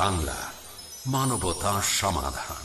বাংলা মানবতা সমাধান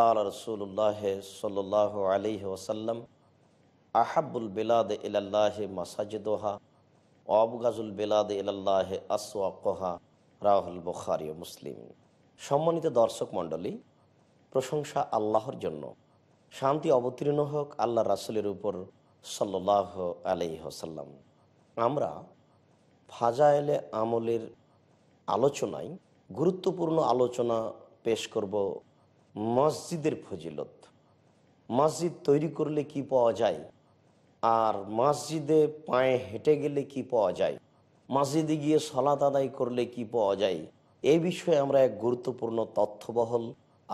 قال رسول الله صلى الله عليه وسلم أحب البلاد إلى الله مساجدها وأبغض البلاد إلى الله أسواقها রাহুল البخاري মুসলিম সম্মানিত দর্শক মণ্ডলী প্রশংসা আল্লাহর জন্য শান্তি অবতীর্ণ হোক আল্লাহ রাসুলের উপর সাল্লাহ আলি হাসাল্লাম আমরা ফাজায়েলে আমলের আলোচনায় গুরুত্বপূর্ণ আলোচনা পেশ করব মসজিদের ফজিলত মসজিদ তৈরি করলে কি পাওয়া যায় আর মসজিদে পায়ে হেঁটে গেলে কি পাওয়া যায় মসজিদে গিয়ে সলাত আদায় করলে কি পাওয়া যায় এই বিষয়ে আমরা এক গুরুত্বপূর্ণ তথ্যবহল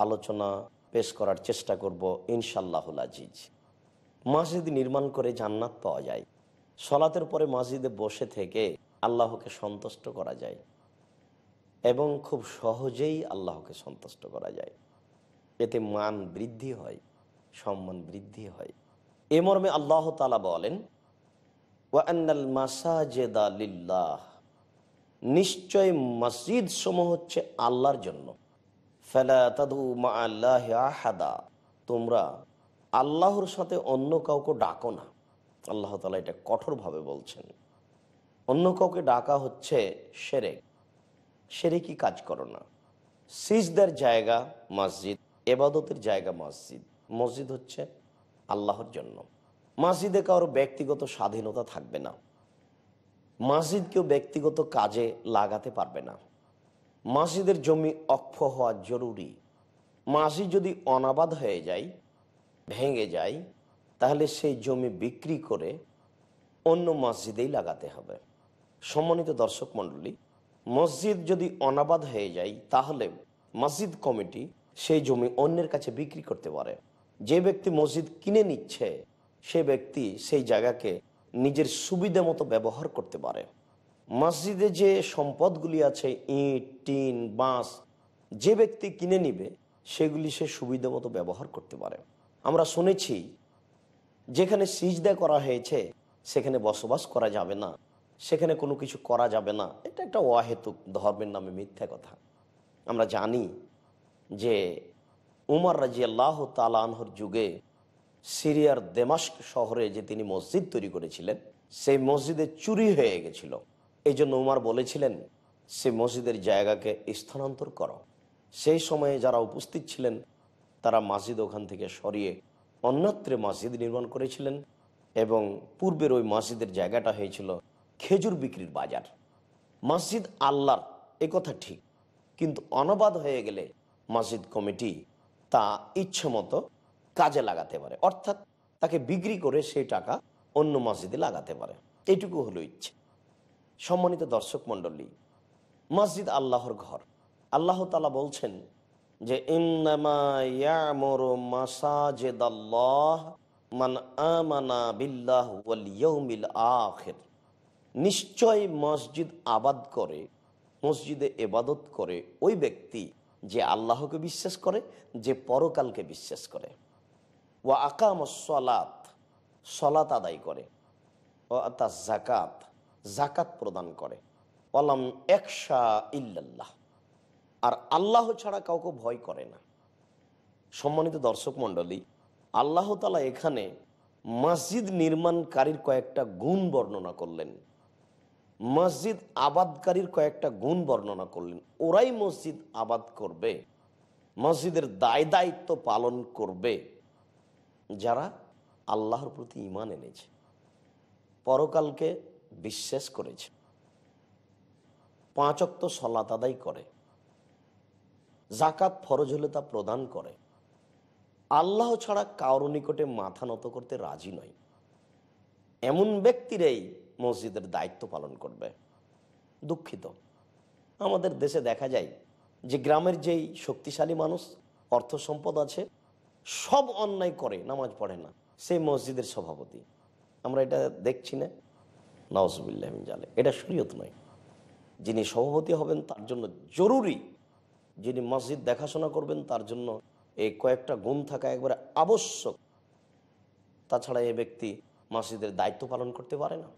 আলোচনা পেশ করার চেষ্টা করব ইনশাল্লাহুল আজিজ মসজিদ নির্মাণ করে জান্নাত পাওয়া যায় সলাতের পরে মসজিদে বসে থেকে আল্লাহকে সন্তুষ্ট করা যায় এবং খুব সহজেই আল্লাহকে সন্তুষ্ট করা যায় এতে মান বৃদ্ধি হয় সম্মান বৃদ্ধি হয় এ মর্মে আল্লাহ তালা বলেন মাসাজেদ আলিল্লাহ নিশ্চয় মসজিদ সমূহ হচ্ছে আল্লাহর জন্য ফেলা মা তোমরা আল্লাহর সাথে অন্য কাউকে ডাকো না আল্লাহ তালা এটা কঠোরভাবে বলছেন অন্য কাউকে ডাকা হচ্ছে সেরে সেরে কি কাজ করো না সিজদার জায়গা মসজিদ এবাদতের জায়গা মসজিদ মসজিদ হচ্ছে আল্লাহর জন্য মসজিদে কারো ব্যক্তিগত স্বাধীনতা থাকবে না মসজিদ কেউ ব্যক্তিগত কাজে লাগাতে পারবে না মসজিদের জমি অক্ষ হওয়া জরুরি মাসিদ যদি অনাবাদ হয়ে যায় ভেঙে যায় তাহলে সেই জমি বিক্রি করে অন্য মসজিদেই লাগাতে হবে সম্মানিত দর্শক মণ্ডলী মসজিদ যদি অনাবাদ হয়ে যায় তাহলে মসজিদ কমিটি সেই জমি অন্যের কাছে বিক্রি করতে পারে যে ব্যক্তি মসজিদ কিনে নিচ্ছে সে ব্যক্তি সেই জায়গাকে নিজের সুবিধা মতো ব্যবহার করতে পারে মসজিদে যে সম্পদগুলি আছে ইট টিন বাঁশ যে ব্যক্তি কিনে নিবে সেগুলি সে সুবিধা মতো ব্যবহার করতে পারে আমরা শুনেছি যেখানে সিজদা করা হয়েছে সেখানে বসবাস করা যাবে না সেখানে কোনো কিছু করা যাবে না এটা একটা অহেতুক ধর্মের নামে মিথ্যা কথা আমরা জানি যে উমর রাজি আল্লাহ তালানহর যুগে সিরিয়ার দেমাস্ক শহরে যে তিনি মসজিদ তৈরি করেছিলেন সেই মসজিদে চুরি হয়ে গেছিল এই জন্য উমার বলেছিলেন সে মসজিদের জায়গাকে স্থানান্তর করো সেই সময়ে যারা উপস্থিত ছিলেন তারা মসজিদ ওখান থেকে সরিয়ে অন্যত্রে মসজিদ নির্মাণ করেছিলেন এবং পূর্বের ওই মসজিদের জায়গাটা হয়েছিল খেজুর বিক্রির বাজার মসজিদ আল্লাহর এ কথা ঠিক কিন্তু অনবাদ হয়ে গেলে মসজিদ কমিটি তা ইচ্ছামতো কাজে লাগাতে পারে অর্থাৎ তাকে বিক্রি করে সেই টাকা অন্য মসজিদে লাগাতে পারে এটুকু হলো ইচ্ছে সম্মানিত দর্শক মণ্ডলী মসজিদ আল্লাহর ঘর আল্লাহ তালা বলছেন যে নিশ্চয় মসজিদ আবাদ করে মসজিদে এবাদত করে ওই ব্যক্তি যে আল্লাহকে বিশ্বাস করে যে পরকালকে বিশ্বাস করে ও আকাম সলাত সলাত আদায় করে ও তা জাকাত জাকাত প্রদান করে অলম একশা ইল্লাল্লাহ আর আল্লাহ ছাড়া কাউকে ভয় করে না সম্মানিত দর্শক মণ্ডলী আল্লাহতালা এখানে মসজিদ নির্মাণকারীর কয়েকটা গুণ বর্ণনা করলেন মসজিদ আবাদকারীর কয়েকটা গুণ বর্ণনা করলেন ওরাই মসজিদ আবাদ করবে মসজিদের দায় দায়িত্ব পালন করবে যারা আল্লাহর প্রতি ইমান এনেছে পরকালকে বিশ্বাস করেছে পাঁচক্ত সলাত আদায় করে জাকাত ফরজ হলে তা প্রদান করে আল্লাহ ছাড়া কারো নিকটে মাথা নত করতে রাজি নয় এমন ব্যক্তিরাই মসজিদের দায়িত্ব পালন করবে দুঃখিত আমাদের দেশে দেখা যায় যে গ্রামের যেই শক্তিশালী মানুষ অর্থ সম্পদ আছে সব অন্যায় করে নামাজ পড়ে না সেই মসজিদের সভাপতি আমরা এটা দেখছি না নওয়াজবুল্লাহমিনজালে এটা শরীয়ত নয় যিনি সভাপতি হবেন তার জন্য জরুরি যিনি মসজিদ দেখাশোনা করবেন তার জন্য এই কয়েকটা গুণ থাকা একবারে আবশ্যক তাছাড়া এ ব্যক্তি মসজিদের দায়িত্ব পালন করতে পারে না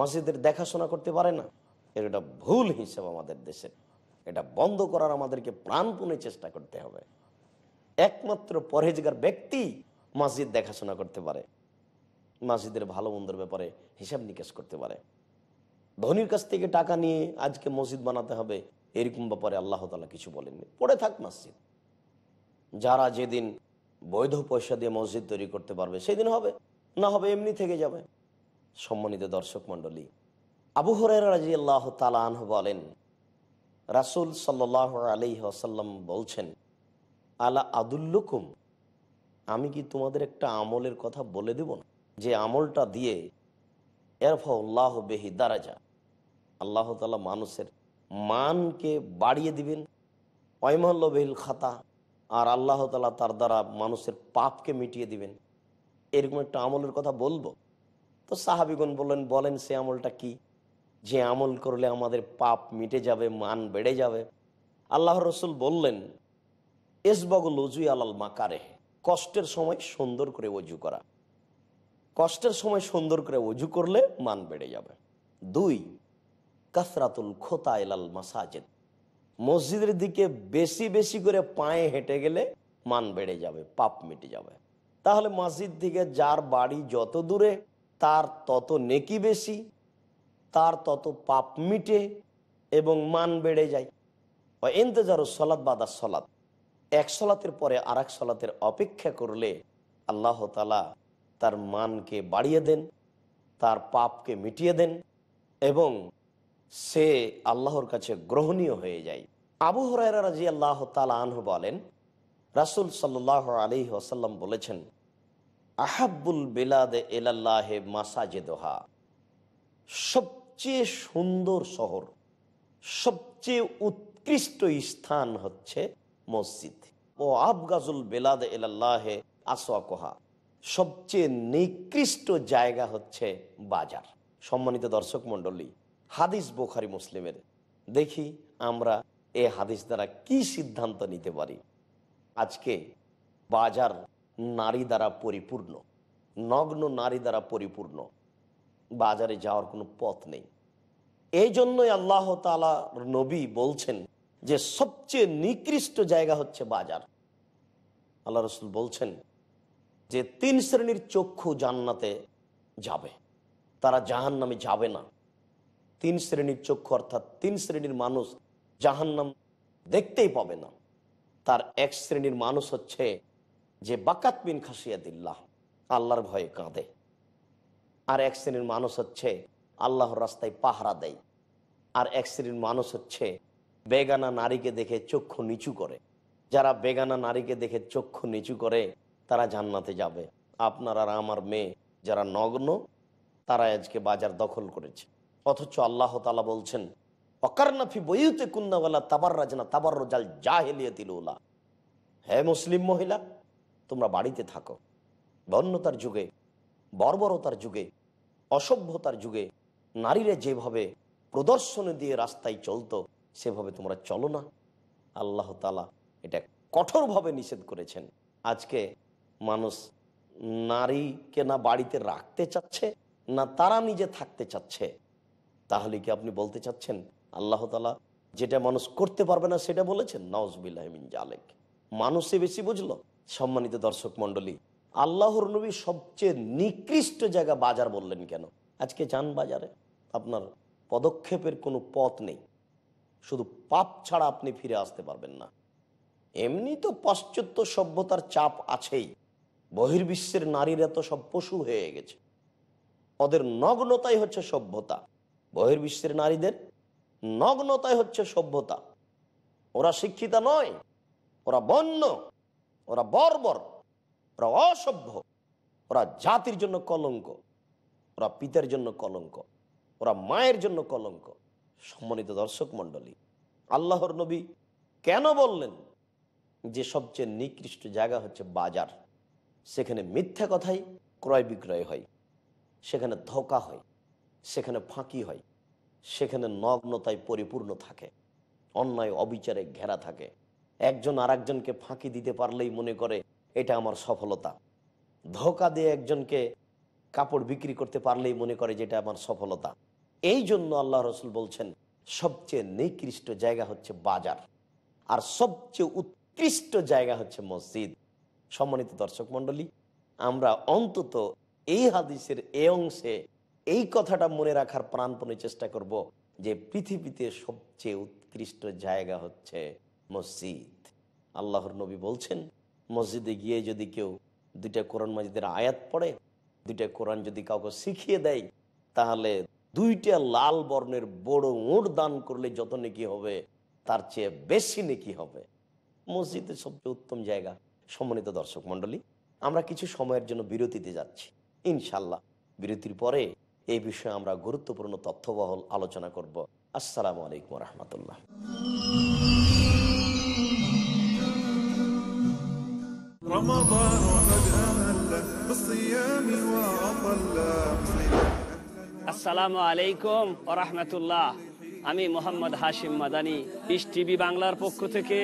মসজিদের দেখাশোনা করতে পারে না এর এটা ভুল হিসেব আমাদের দেশে এটা বন্ধ করার আমাদেরকে প্রাণপণে চেষ্টা করতে হবে একমাত্র পরহেজগার ব্যক্তি মসজিদ দেখাশোনা করতে পারে মসজিদের ভালো মন্দের ব্যাপারে হিসাব নিকাশ করতে পারে ধনির কাছ থেকে টাকা নিয়ে আজকে মসজিদ বানাতে হবে এরকম ব্যাপারে আল্লাহ তালা কিছু বলেননি পড়ে থাক মসজিদ যারা যেদিন বৈধ পয়সা দিয়ে মসজিদ তৈরি করতে পারবে সেদিন হবে না হবে এমনি থেকে যাবে সম্মানিত দর্শক মণ্ডলী আবু হরের রাজি আল্লাহ তালাহ বলেন রাসুল সাল্লাহ আলি আসাল্লাম বলছেন আলা আদুল্লুকুম আমি কি তোমাদের একটা আমলের কথা বলে দেব না যে আমলটা দিয়ে এরফাউল্লাহ বেহি দারাজা আল্লাহ তালা মানুষের মানকে বাড়িয়ে দিবেন অয়মাল্ল বেহিল খাতা আর আল্লাহ তালা তার দ্বারা মানুষের পাপকে মিটিয়ে দিবেন এরকম একটা আমলের কথা বলবো তো সাহাবিগুন বললেন বলেন সে আমলটা কি যে আমল করলে আমাদের পাপ মিটে যাবে মান বেড়ে যাবে আল্লাহ রসুল বললেন এসবগল অজুই আলাল মাকারে কষ্টের সময় সুন্দর করে অজু করা কষ্টের সময় সুন্দর করে অজু করলে মান বেড়ে যাবে দুই কাসরাতুল খোতা এলাল মাসাজেদ মসজিদের দিকে বেশি বেশি করে পায়ে হেঁটে গেলে মান বেড়ে যাবে পাপ মিটে যাবে তাহলে মসজিদ থেকে যার বাড়ি যত দূরে তার তত নেকি বেশি তার তত পাপ মিটে এবং মান বেড়ে যায় বা এন্তেজারু সলাদ বাদা সলাদ এক সলাতের পরে আর এক সলাতের অপেক্ষা করলে আল্লাহ তালা তার মানকে বাড়িয়ে দেন তার পাপকে মিটিয়ে দেন এবং সে আল্লাহর কাছে গ্রহণীয় হয়ে যায় আবু হরাই রাজি আল্লাহ তালা আনহু বলেন রাসুল সাল্লাহ আলী ওসাল্লাম বলেছেন আহাবুল বেলাদে এলাল্লাহে মাসাজেদোহা সবচেয়ে সুন্দর শহর সবচেয়ে উৎকৃষ্ট স্থান হচ্ছে মসজিদ ও আবগাজুল বেলাদে এলাল্লাহে আসোয়াকোহা সবচেয়ে নিকৃষ্ট জায়গা হচ্ছে বাজার সম্মানিত দর্শক মন্ডলী হাদিস বোখারি মুসলিমের দেখি আমরা এ হাদিস দ্বারা কি সিদ্ধান্ত নিতে পারি আজকে বাজার নারী দ্বারা পরিপূর্ণ নগ্ন নারী দ্বারা পরিপূর্ণ বাজারে যাওয়ার কোনো পথ নেই এই জন্যই আল্লাহ তালা নবী বলছেন যে সবচেয়ে নিকৃষ্ট জায়গা হচ্ছে বাজার আল্লাহ রসুল বলছেন যে তিন শ্রেণীর চক্ষু জান্নাতে যাবে তারা জাহান নামে যাবে না তিন শ্রেণীর চক্ষু অর্থাৎ তিন শ্রেণীর মানুষ জাহান্নাম দেখতেই পাবে না তার এক শ্রেণীর মানুষ হচ্ছে যে বাকাত বিন দিল্লাহ আল্লাহর ভয়ে কাঁদে আর এক শ্রেণীর মানুষ হচ্ছে আল্লাহর রাস্তায় পাহারা দেয় আর এক শ্রেণীর মানুষ হচ্ছে বেগানা নারীকে দেখে চক্ষু নিচু করে যারা বেগানা নারীকে দেখে চক্ষু নিচু করে তারা জান্নাতে যাবে আপনার আর আমার মেয়ে যারা নগ্ন তারা আজকে বাজার দখল করেছে অথচ আল্লাহ তালা বলছেন অকারনাফি বইতে কুন্দাওয়ালা তাবার রাজনা তাবার যা জাহেলিয়া দিল হে মুসলিম মহিলা তোমরা বাড়িতে থাকো বন্যতার যুগে বর্বরতার যুগে অসভ্যতার যুগে নারীরা যেভাবে প্রদর্শন দিয়ে রাস্তায় চলতো সেভাবে তোমরা চলো না আল্লাহ তালা এটা কঠোরভাবে নিষেধ করেছেন আজকে মানুষ নারীকে না বাড়িতে রাখতে চাচ্ছে না তারা নিজে থাকতে চাচ্ছে তাহলে কি আপনি বলতে চাচ্ছেন আল্লাহ তালা যেটা মানুষ করতে পারবে না সেটা বলেছেন নওয়াজ বিল্লাহমিন জালেক মানুষে বেশি বুঝলো সম্মানিত দর্শক মন্ডলী আল্লাহর নবী সবচেয়ে নিকৃষ্ট জায়গা বাজার বললেন কেন আজকে যান বাজারে আপনার পদক্ষেপের কোনো পথ নেই শুধু পাপ ছাড়া আপনি ফিরে আসতে পারবেন না এমনি তো পাশ্চাত্য সভ্যতার চাপ আছেই বহির্বিশ্বের নারীরা তো সব পশু হয়ে গেছে ওদের নগ্নতাই হচ্ছে সভ্যতা বহির্বিশ্বের নারীদের নগ্নতাই হচ্ছে সভ্যতা ওরা শিক্ষিতা নয় ওরা বন্য ওরা বর্বর ওরা অসভ্য ওরা জাতির জন্য কলঙ্ক ওরা পিতার জন্য কলঙ্ক ওরা মায়ের জন্য কলঙ্ক সম্মানিত দর্শক মণ্ডলী আল্লাহর নবী কেন বললেন যে সবচেয়ে নিকৃষ্ট জায়গা হচ্ছে বাজার সেখানে মিথ্যা কথাই ক্রয় বিক্রয় হয় সেখানে ধোকা হয় সেখানে ফাঁকি হয় সেখানে নগ্নতায় পরিপূর্ণ থাকে অন্যায় অবিচারে ঘেরা থাকে একজন আর একজনকে ফাঁকি দিতে পারলেই মনে করে এটা আমার সফলতা ধোকা দিয়ে একজনকে কাপড় বিক্রি করতে পারলেই মনে করে যেটা আমার সফলতা এই জন্য আল্লাহ রসুল বলছেন সবচেয়ে নিকৃষ্ট জায়গা হচ্ছে বাজার আর সবচেয়ে উৎকৃষ্ট জায়গা হচ্ছে মসজিদ সম্মানিত দর্শক মন্ডলী আমরা অন্তত এই হাদিসের এ অংশে এই কথাটা মনে রাখার প্রাণপণে চেষ্টা করব যে পৃথিবীতে সবচেয়ে উৎকৃষ্ট জায়গা হচ্ছে মসজিদ আল্লাহর নবী বলছেন মসজিদে গিয়ে যদি কেউ দুইটা কোরআন মাজিদের আয়াত পড়ে দুইটা কোরআন যদি কাউকে শিখিয়ে দেয় তাহলে দুইটা লাল বর্ণের বড় উঁট দান করলে যত নেকি হবে তার চেয়ে বেশি নেকি হবে মসজিদের সবচেয়ে উত্তম জায়গা সম্মানিত দর্শক মন্ডলী আমরা কিছু সময়ের জন্য বিরতিতে যাচ্ছি ইনশাল্লাহ বিরতির পরে এই বিষয়ে আমরা গুরুত্বপূর্ণ তথ্যবহল আলোচনা করব আসসালামু আলাইকুম রহমতুল্লাহ আসসালামু আলাইকুম রহমতুল্লাহ আমি মোহাম্মদ হাশিম মাদানি ইস টিভি বাংলার পক্ষ থেকে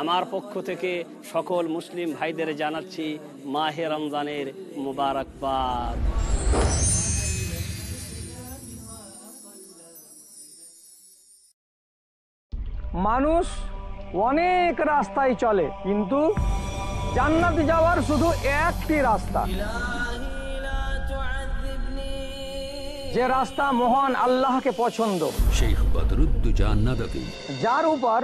আমার পক্ষ থেকে সকল মুসলিম ভাইদের জানাচ্ছি মাহে রমজানের মুবারকবাদ মানুষ অনেক রাস্তায় চলে কিন্তু জান্নাত যাওয়ার শুধু একটি রাস্তা যে রাস্তা মহান আল্লাহকে পছন্দ যার উপর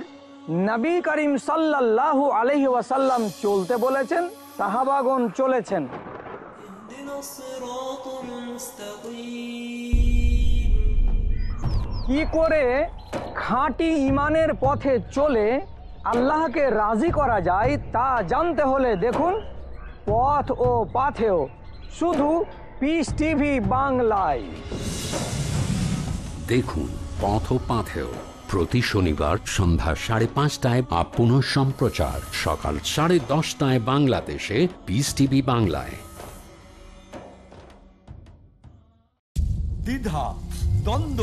নবী করিম সাল্লাহ আলহি ওয়াসাল্লাম চলতে বলেছেন সাহাবাগন চলেছেন কি করে খাঁটি ইমানের পথে চলে আল্লাহকে রাজি করা যায় তা জানতে হলে দেখুন পথ ও পাথেও শুধু পিস টিভি বাংলায় দেখুন পথ ও পাথেও প্রতি শনিবার সন্ধ্যা সাড়ে পাঁচটায় বা পুনঃ সম্প্রচার সকাল সাড়ে দশটায় বাংলাদেশে পিস টিভি বাংলায় দ্বিধা দ্বন্দ্ব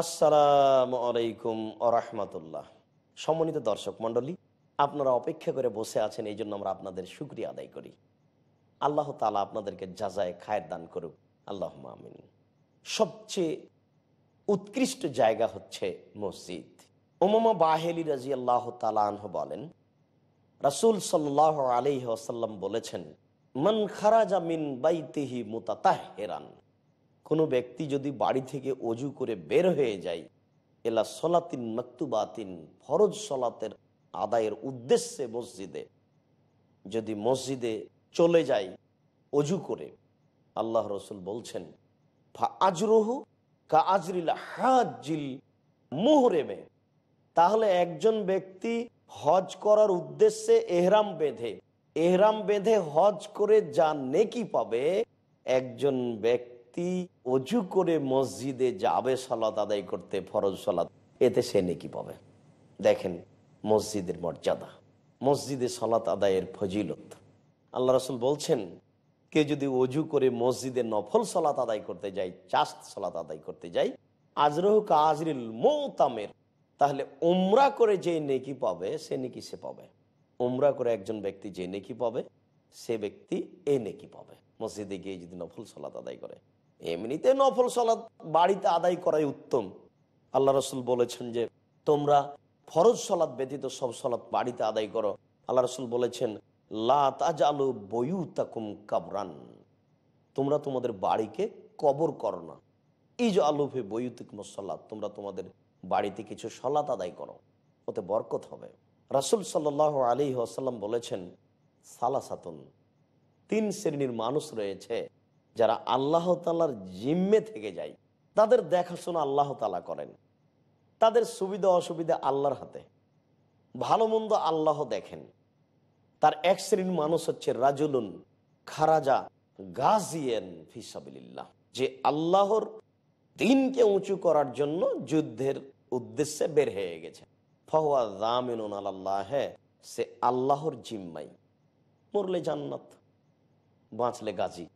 আসসালামু আলাইকুম আরহামতুল্লাহ সম্মানিত দর্শক মণ্ডলী আপনারা অপেক্ষা করে বসে আছেন এই জন্য আমরা আপনাদের সুক্রিয়া আদায় করি আল্লাহ তালা আপনাদেরকে যাজায় খায়ের দান করুক আল্লাহ মামিন সবচেয়ে উৎকৃষ্ট জায়গা হচ্ছে মসজিদ ওমামা বাহেলি রাজি আল্লাহ তালাহ বলেন রাসুল সাল্লাহ আলি আসাল্লাম বলেছেন মন খারাজা মিন বাইতিহি মুতাতাহেরান কোনো ব্যক্তি যদি বাড়ি থেকে অজু করে বের হয়ে যায় এলা সলাতিন মাক্তুবাতিন ফরজ সলাতের আদায়ের উদ্দেশ্যে মসজিদে যদি মসজিদে চলে যায় অজু করে আল্লাহ রসুল বলছেন ফা আজরহু কা আজরিল হাজিল মোহরেমে তাহলে একজন ব্যক্তি হজ করার উদ্দেশ্যে এহরাম বেঁধে এহরাম বেঁধে হজ করে যা নেকি পাবে একজন ব্যক্তি ব্যক্তি অজু করে মসজিদে যাবে সলাত আদায় করতে ফরজ সলাত এতে সে নেকি পাবে দেখেন মসজিদের মর্যাদা মসজিদে সলাত আদায়ের ফজিলত আল্লাহ রসুল বলছেন কে যদি অজু করে মসজিদে নফল সলাত আদায় করতে যায় চাস্ত সলাত আদায় করতে যায় আজরহ কাজরিল মৌতামের তাহলে উমরা করে যে নেকি পাবে সে নেকি সে পাবে উমরা করে একজন ব্যক্তি যে নেকি পাবে সে ব্যক্তি এ নেকি পাবে মসজিদে গিয়ে যদি নফল সলাত আদায় করে এমনিতে নফল সলাদ বাড়িতে আদায় করাই উত্তম আল্লাহ রসুল বলেছেন যে তোমরা ফরজ সলাদ ব্যতীত সব সলাদ বাড়িতে আদায় করো আল্লাহ রসুল বলেছেন বয়ু তাকুম কাবরান তোমরা তোমাদের বাড়িকে কবর করো না ইজ আলুফে বৈয়ুতিক সলাত তোমরা তোমাদের বাড়িতে কিছু সলাত আদায় করো ওতে বরকত হবে রাসুল সাল্লাহ আলী আসাল্লাম বলেছেন সালাসাতুন তিন শ্রেণীর মানুষ রয়েছে যারা আল্লাহ তালার জিম্মে থেকে যায় তাদের দেখাশোনা আল্লাহ তালা করেন তাদের সুবিধা অসুবিধা আল্লাহর হাতে ভালো মন্দ আল্লাহ দেখেন তার এক শ্রেণীর মানুষ হচ্ছে রাজুলুন খারাজা গাজিয়েন ফিসাবিল্লাহ যে আল্লাহর দিনকে উঁচু করার জন্য যুদ্ধের উদ্দেশ্যে বের হয়ে গেছে ফহওয়া জামিন আল্লাহ সে আল্লাহর জিম্মাই মরলে জান্নাত বাঁচলে গাজী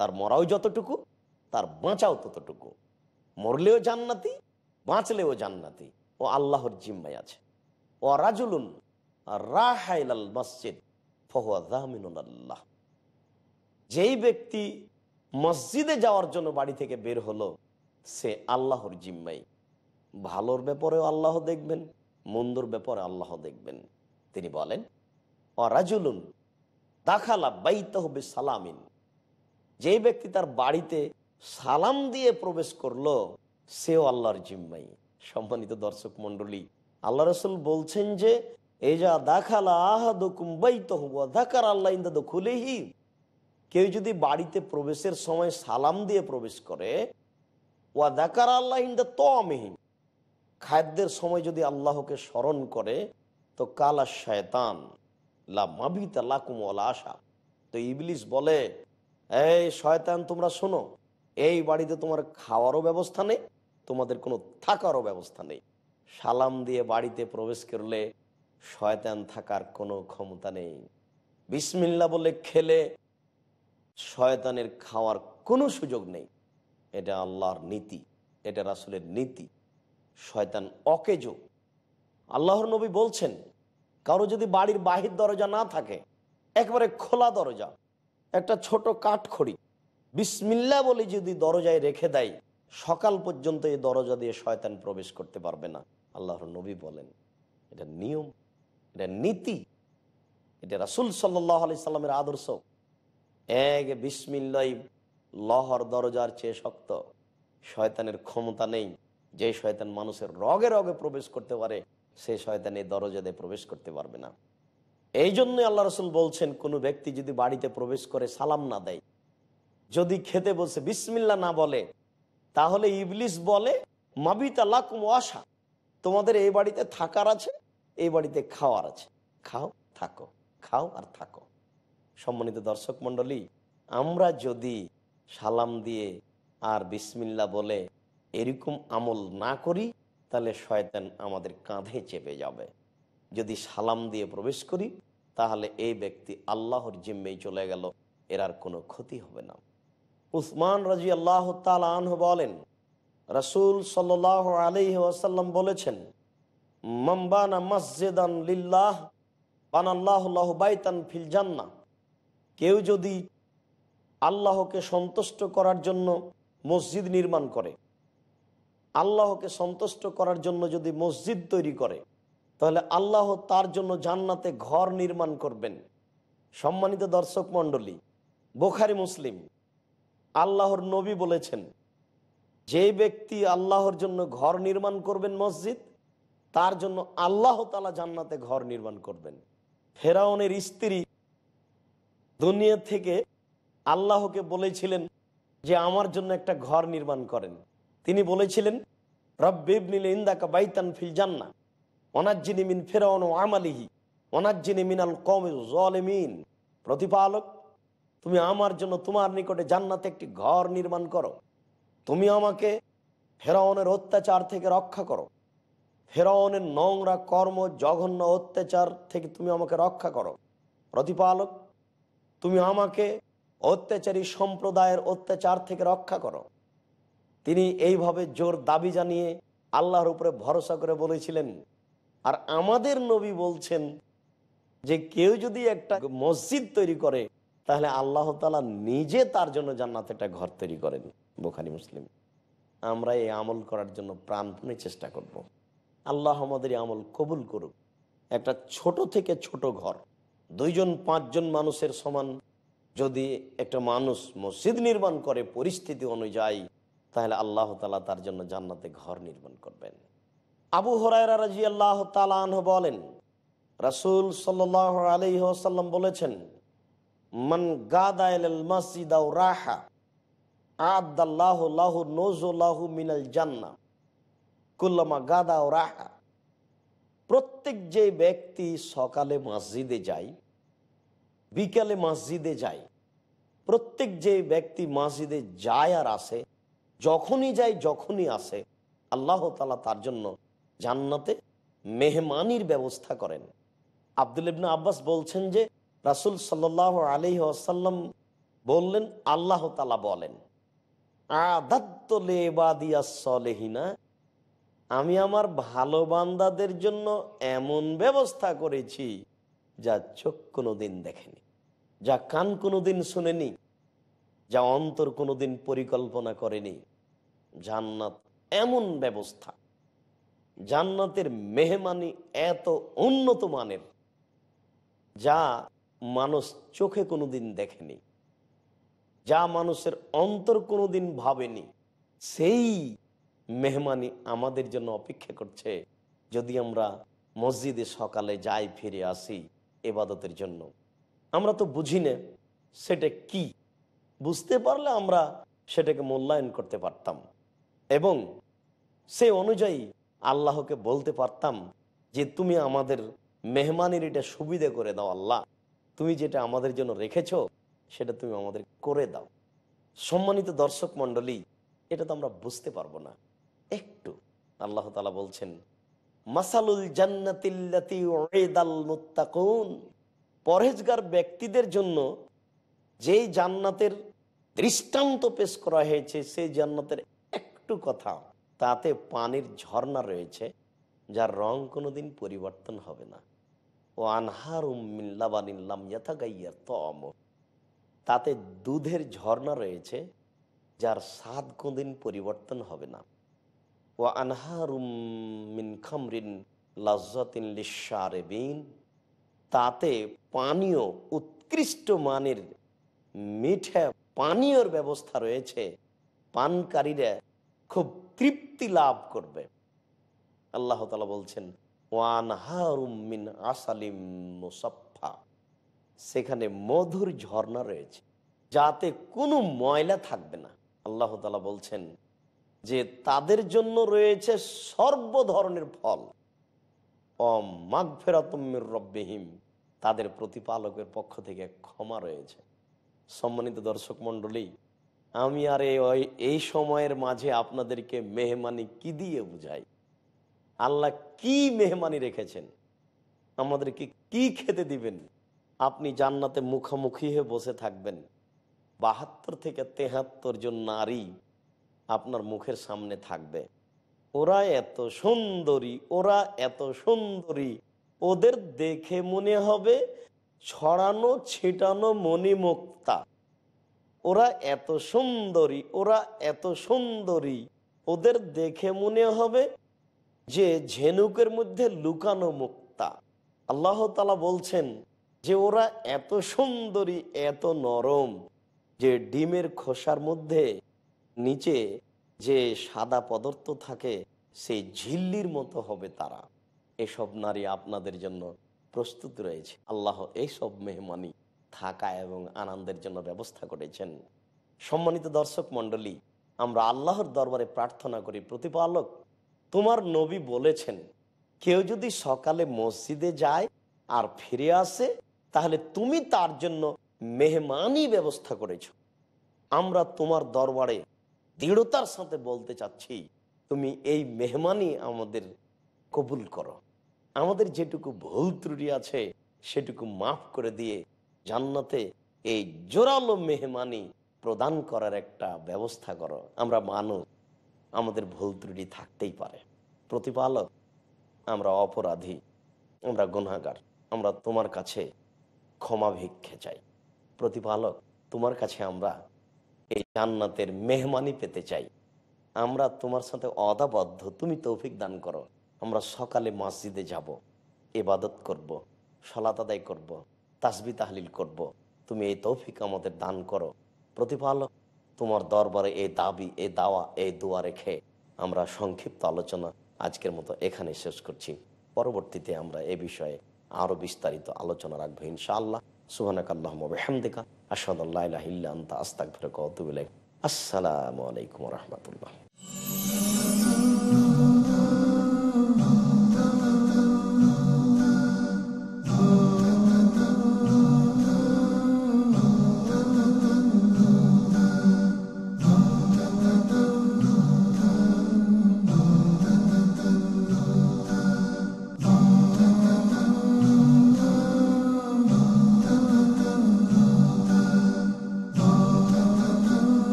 তার মরাও যতটুকু তার বাঁচাও ততটুকু মরলেও জান্নাতি বাঁচলেও জান্নাতি ও আল্লাহর জিম্মায় আছে ও রাজুলুন রাহাইলাল মসজিদ আল্লাহ যেই ব্যক্তি মসজিদে যাওয়ার জন্য বাড়ি থেকে বের হলো সে আল্লাহর জিম্মাই ভালোর ব্যাপারেও আল্লাহ দেখবেন মন্দর ব্যাপারে আল্লাহ দেখবেন তিনি বলেন অরাজুলুন দাখালা হবে সালামিন যে ব্যক্তি তার বাড়িতে সালাম দিয়ে প্রবেশ করলো সেও আল্লাহর জিম্মাই সম্মানিত দর্শক মন্ডলী আল্লাহ রসুল বলছেন যে এজা দেখালা দেখার আল্লাহ ইন্দা খুলেহি কেউ যদি বাড়িতে প্রবেশের সময় সালাম দিয়ে প্রবেশ করে ওয়া দেখার আল্লাহ ইন্দা তমেহীন খাদ্যের সময় যদি আল্লাহকে স্মরণ করে তো কালা শয়তান লা মাবিতা লাকুম আশা তো ইবলিস বলে এই শয়তান তোমরা শোনো এই বাড়িতে তোমার খাওয়ারও ব্যবস্থা নেই তোমাদের কোনো থাকারও ব্যবস্থা নেই সালাম দিয়ে বাড়িতে প্রবেশ করলে শয়তান থাকার কোনো ক্ষমতা নেই বিসমিল্লা বলে খেলে শয়তানের খাওয়ার কোনো সুযোগ নেই এটা আল্লাহর নীতি এটা রাসুলের নীতি শয়তান অকেজ আল্লাহর নবী বলছেন কারো যদি বাড়ির বাহির দরজা না থাকে একবারে খোলা দরজা একটা ছোট কাঠখড়ি বিসমিল্লা বলে যদি দরজায় রেখে দেয় সকাল পর্যন্ত এই দরজা দিয়ে শয়তান প্রবেশ করতে পারবে না আল্লাহর নবী বলেন এটা নিয়ম এটা নীতি এটা রাসুল সাল্লাহ সাল্লামের আদর্শ এক বিসমিল্লাই লহর দরজার চেয়ে শক্ত শয়তানের ক্ষমতা নেই যে শয়তান মানুষের রগে রগে প্রবেশ করতে পারে সে শয়তান এই দরজা দিয়ে প্রবেশ করতে পারবে না এই জন্যই আল্লাহ রসুল বলছেন কোনো ব্যক্তি যদি বাড়িতে প্রবেশ করে সালাম না দেয় যদি খেতে বসে বিসমিল্লা না বলে তাহলে ইবলিস বলে মাবিতা লাকুম আশা তোমাদের এই বাড়িতে থাকার আছে এই বাড়িতে খাওয়ার আছে খাও থাকো খাও আর থাকো সম্মানিত দর্শক মণ্ডলী আমরা যদি সালাম দিয়ে আর বিসমিল্লা বলে এরকম আমল না করি তাহলে শয়তান আমাদের কাঁধে চেপে যাবে যদি সালাম দিয়ে প্রবেশ করি তাহলে এই ব্যক্তি আল্লাহর জিম্মেই চলে গেল এর আর কোনো ক্ষতি হবে না উসমান রাজি আল্লাহ তালহ বলেন রসুল সাল আলি ওয়াসাল্লাম বলেছেন মম্বানা মসজিদান লিল্লাহ বানাল্লাহ বাইতান ফিল জান্না কেউ যদি আল্লাহকে সন্তুষ্ট করার জন্য মসজিদ নির্মাণ করে আল্লাহকে সন্তুষ্ট করার জন্য যদি মসজিদ তৈরি করে তাহলে আল্লাহ তার জন্য জান্নাতে ঘর নির্মাণ করবেন সম্মানিত দর্শক মণ্ডলী বোখারি মুসলিম আল্লাহর নবী বলেছেন যে ব্যক্তি আল্লাহর জন্য ঘর নির্মাণ করবেন মসজিদ তার জন্য আল্লাহ তালা জান্নাতে ঘর নির্মাণ করবেন ফেরাউনের স্ত্রী দুনিয়া থেকে আল্লাহকে বলেছিলেন যে আমার জন্য একটা ঘর নির্মাণ করেন তিনি বলেছিলেন রব্বিব নীল ইন্দাকা বাইতান ফিল জান্না অনাজ্জিনী মিন ফেরাউন আমালিহি অনাজ্জিনী মিনাল কমে প্রতিপালক তুমি আমার জন্য তোমার নিকটে জান্নাতে একটি ঘর নির্মাণ করো তুমি আমাকে ফেরাউনের অত্যাচার থেকে রক্ষা করো ফেরাউনের নোংরা কর্ম জঘন্য অত্যাচার থেকে তুমি আমাকে রক্ষা করো প্রতিপালক তুমি আমাকে অত্যাচারী সম্প্রদায়ের অত্যাচার থেকে রক্ষা করো তিনি এইভাবে জোর দাবি জানিয়ে আল্লাহর উপরে ভরসা করে বলেছিলেন আর আমাদের নবী বলছেন যে কেউ যদি একটা মসজিদ তৈরি করে তাহলে আল্লাহ তালা নিজে তার জন্য জান্নাত একটা ঘর তৈরি করেন বোখারি মুসলিম আমরা এই আমল করার জন্য প্রাণপণে চেষ্টা করব। আল্লাহ আমাদের এই আমল কবুল করুক একটা ছোট থেকে ছোট ঘর দুইজন পাঁচজন মানুষের সমান যদি একটা মানুষ মসজিদ নির্মাণ করে পরিস্থিতি অনুযায়ী তাহলে আল্লাহ তালা তার জন্য জান্নাতে ঘর নির্মাণ করবেন আবু হরাইরা আল্লাহ বলেন রাসুল সাল্লাহ আলি সাল্লাম বলেছেন মন গাদাইল রাহা মিনাল জান্না রাহা প্রত্যেক যে ব্যক্তি সকালে মসজিদে যায় বিকালে মসজিদে যায় প্রত্যেক যে ব্যক্তি মসজিদে যায় আর আসে যখনই যায় যখনই আসে আল্লাহ তালা তার জন্য জান্নাতে মেহমানির ব্যবস্থা করেন আব্দুল ইবনা আব্বাস বলছেন যে রাসুল সাল্লাহ আলি আসাল্লাম বললেন আল্লাহ তালা বলেন আদাত্তলেবাদিয়াসলেহিনা আমি আমার ভালো বান্দাদের জন্য এমন ব্যবস্থা করেছি যা চোখ কোনোদিন দেখেনি যা কান কোনোদিন শুনেনি যা অন্তর কোনোদিন পরিকল্পনা করেনি জান্নাত এমন ব্যবস্থা জান্নাতের মেহমানি এত উন্নত মানের যা মানুষ চোখে কোনোদিন দেখেনি যা মানুষের অন্তর কোনোদিন ভাবেনি সেই মেহমানি আমাদের জন্য অপেক্ষা করছে যদি আমরা মসজিদে সকালে যাই ফিরে আসি এবাদতের জন্য আমরা তো বুঝি না সেটা কি বুঝতে পারলে আমরা সেটাকে মূল্যায়ন করতে পারতাম এবং সে অনুযায়ী আল্লাহকে বলতে পারতাম যে তুমি আমাদের মেহমানের এটা সুবিধে করে দাও আল্লাহ তুমি যেটা আমাদের জন্য রেখেছ সেটা তুমি আমাদের করে দাও সম্মানিত দর্শক মণ্ডলী এটা তো আমরা বুঝতে পারবো না একটু আল্লাহ তালা বলছেন মাসালুল জান্নাতিল্লাতিদালমুত্তাকুন পরহেজগার ব্যক্তিদের জন্য যেই জান্নাতের দৃষ্টান্ত পেশ করা হয়েছে সেই জান্নাতের একটু কথা তাতে পানির ঝর্ণা রয়েছে যার রং কোনো দিন পরিবর্তন হবে না ও আনহার উম্মিল্লাবানিল্লাম তম তাতে দুধের ঝর্ণা রয়েছে যার স্বাদ দিন পরিবর্তন হবে না ও আনহার উমিন খামরিন লজ্জতিন লিসারে বিন তাতে পানীয় উৎকৃষ্ট মানের মিঠে পানীয়র ব্যবস্থা রয়েছে পানকারীরা খুব তৃপ্তি লাভ করবে আল্লাহ তালা বলছেন ওয়ান হারুমিন আসালিম মুসাফা সেখানে মধুর ঝর্ণা রয়েছে যাতে কোনো ময়লা থাকবে না আল্লাহ তালা বলছেন যে তাদের জন্য রয়েছে সর্ব ধরনের ফল অমাগ ফেরাতম্মের তাদের প্রতিপালকের পক্ষ থেকে ক্ষমা রয়েছে সম্মানিত দর্শক মন্ডলী আমি আর এই সময়ের মাঝে আপনাদেরকে মেহমানি কি দিয়ে বুঝাই আল্লাহ কি মেহমানি রেখেছেন আমাদেরকে কি খেতে দিবেন আপনি জান্নাতে মুখোমুখি হয়ে বসে থাকবেন বাহাত্তর থেকে তেহাত্তর জন নারী আপনার মুখের সামনে থাকবে ওরা এত সুন্দরী ওরা এত সুন্দরী ওদের দেখে মনে হবে ছড়ানো ছিটানো মণিমুক্তা ওরা এত সুন্দরী ওরা এত সুন্দরী ওদের দেখে মনে হবে যে ঝেনুকের মধ্যে লুকানো মুক্তা আল্লাহ তালা বলছেন যে ওরা এত সুন্দরী এত নরম যে ডিমের খোসার মধ্যে নিচে যে সাদা পদার্থ থাকে সেই ঝিল্লির মতো হবে তারা এসব নারী আপনাদের জন্য প্রস্তুত রয়েছে আল্লাহ এইসব মেহমানি থাকা এবং আনন্দের জন্য ব্যবস্থা করেছেন সম্মানিত দর্শক মণ্ডলী আমরা আল্লাহর দরবারে প্রার্থনা করি প্রতিপালক তোমার নবী বলেছেন কেউ যদি সকালে মসজিদে যায় আর ফিরে আসে তাহলে তুমি তার জন্য মেহমানই ব্যবস্থা করেছ আমরা তোমার দরবারে দৃঢ়তার সাথে বলতে চাচ্ছি তুমি এই মেহমানই আমাদের কবুল করো আমাদের যেটুকু ভুল ত্রুটি আছে সেটুকু মাফ করে দিয়ে জান্নাতে এই জোরালো মেহমানি প্রদান করার একটা ব্যবস্থা করো আমরা মানুষ আমাদের ভুল ত্রুটি থাকতেই পারে প্রতিপালক আমরা অপরাধী আমরা গুণাগার আমরা তোমার কাছে ক্ষমা ভিক্ষে চাই প্রতিপালক তোমার কাছে আমরা এই জান্নাতের মেহমানি পেতে চাই আমরা তোমার সাথে অদাবদ্ধ তুমি তৌফিক দান করো আমরা সকালে মসজিদে যাব এবাদত করব সলাত আদায় করব। তাসবি তাহলিল করব। তুমি এই তৌফিক আমাদের দান করো প্রতিপালক তোমার দরবারে এই দাবি এই দাওয়া এই দোয়া রেখে আমরা সংক্ষিপ্ত আলোচনা আজকের মতো এখানে শেষ করছি পরবর্তীতে আমরা এ বিষয়ে আরও বিস্তারিত আলোচনা রাখবো ইনশাআল্লাহ সুহানিকা আসাদ আস্তাক আসসালামু আলাইকুম রহমতুল্লাহ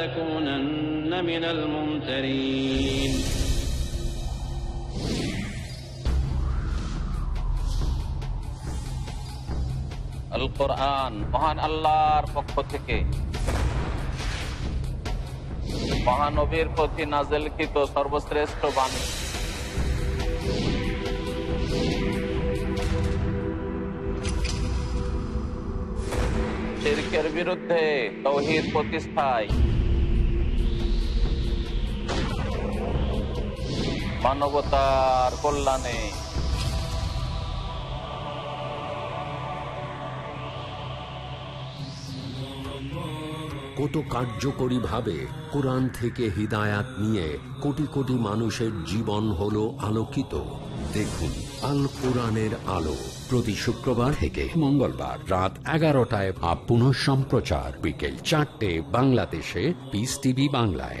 تكونن মহান আল্লাহর পক্ষ থেকে মহানবীর প্রতি নাজেলকৃত সর্বশ্রেষ্ঠ বাণী শিরকের বিরুদ্ধে তৌহিদ প্রতিষ্ঠায় মানবতার কল্যাণে কত কার্যকরী ভাবে কোরআন থেকে হৃদায়াত নিয়ে কোটি কোটি মানুষের জীবন হল আলোকিত দেখুন আল কোরআনের আলো প্রতি শুক্রবার থেকে মঙ্গলবার রাত এগারোটায় আপ পুনঃ সম্প্রচার বিকেল চারটে বাংলাদেশে পিস টিভি বাংলায়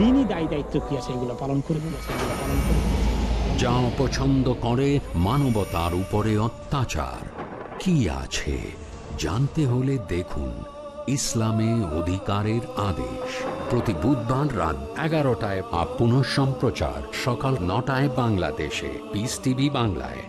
দিনই দায়ী দায়িত্ব কি আছে এগুলো পালন করবে যা অপছন্দ করে মানবতার উপরে অত্যাচার কি আছে জানতে হলে দেখুন ইসলামে অধিকারের আদেশ প্রতি বুধবার রাত এগারোটায় আপ পুনঃ সম্প্রচার সকাল নটায় বাংলাদেশে পিস টিভি বাংলায়